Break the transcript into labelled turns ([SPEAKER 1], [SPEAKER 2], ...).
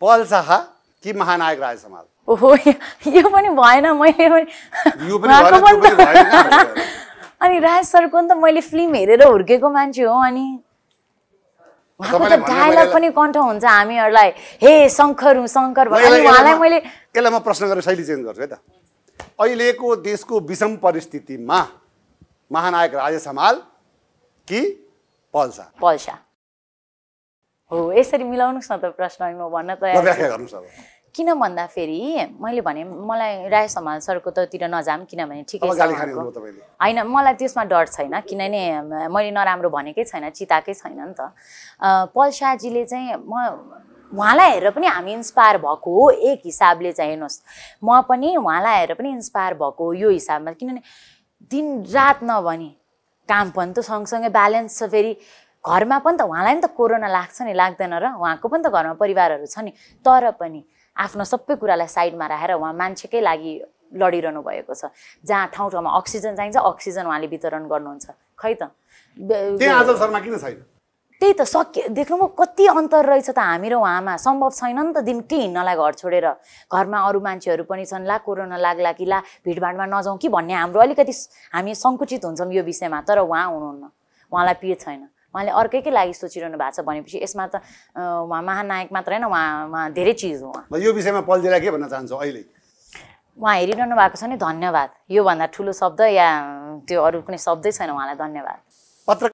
[SPEAKER 1] पल शाह कि महानायक राज समाल ओहो यो पनि भएन मैले अनि राज सरको नि त मैले फिल्म हेरेर हुर्केको मान्छे हो अनि
[SPEAKER 2] डायलग
[SPEAKER 1] पनि कन्ठ हुन्छ हामीहरूलाई हे शङ्कर हुँ शङ्कर उहाँलाई मैले यसलाई म प्रश्न गरेर शैली चेन्ज गर्छु है त अहिलेको देशको विषम परिस्थितिमा महानायक राजेश हमाल कि पल्सा पल्सा हो यसरी मिलाउनुहोस् न त प्रश्न म भन्न तयार किन भन्दाखेरि मैले भने मलाई राय समाज सरको ततिर नजाम किनभने ठिकै होइन मलाई त्यसमा डर छैन किनभने मैले नराम्रो भनेकै छैन चिताकै छैन नि त पल शाहजीले चाहिँ म उहाँलाई हेरेर पनि हामी इन्सपायर भएको हो एक हिसाबले चाहिँ हेर्नुहोस् म पनि उहाँलाई हेरेर पनि इन्सपायर भएको हो यो हिसाबमा किनभने दिन रात नभनी काम पनि त सँगसँगै ब्यालेन्स छ फेरि घरमा पनि त उहाँलाई पनि त कोरोना लाग्छ नि लाग्दैन र उहाँको पनि त घरमा परिवारहरू छ नि तर पनि आफ्नो सबै कुरालाई साइडमा राखेर उहाँ मान्छेकै लागि लडिरहनु भएको छ जहाँ ठाउँ ठाउँमा अक्सिजन चाहिन्छ अक्सिजन उहाँले वितरण गर्नुहुन्छ खै त त्यही त देख्नु म कति अन्तर रहेछ त हामी र उहाँमा सम्भव छैन नि त दिन के हिँड्नलाई घर छोडेर घरमा अरू मान्छेहरू पनि छन् ला कोरोना लाग्ला कि ला भिडभाडमा नजाउँ कि भन्ने हाम्रो अलिकति हामी सङ्कुचित हुन्छौँ यो विषयमा तर उहाँ हुनुहुन्न उहाँलाई पिए छैन उहाँले अर्कैकै लागि सोचिरहनु भएको छ भनेपछि यसमा त उहाँ महानायक मात्र होइन उहाँ धेरै चिज हो उहाँ यो विषयमा पल्जेलाई के भन्न चाहन्छु अहिले उहाँ हेरिरहनु भएको छ नि धन्यवाद योभन्दा ठुलो शब्द या त्यो अरू कुनै शब्दै छैन उहाँलाई धन्यवाद पत्र